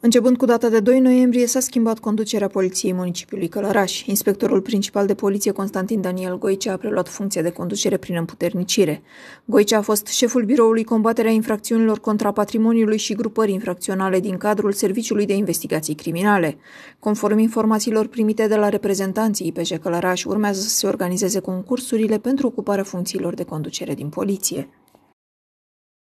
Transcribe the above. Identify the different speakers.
Speaker 1: Începând cu data de 2 noiembrie, s-a schimbat conducerea Poliției Municipiului Călăraș. Inspectorul principal de poliție Constantin Daniel Goicea a preluat funcția de conducere prin împuternicire. Goicea a fost șeful biroului combaterea infracțiunilor contra patrimoniului și grupări infracționale din cadrul Serviciului de Investigații Criminale. Conform informațiilor primite de la reprezentanții IPJ Călăraș, urmează să se organizeze concursurile pentru ocuparea funcțiilor de conducere din poliție.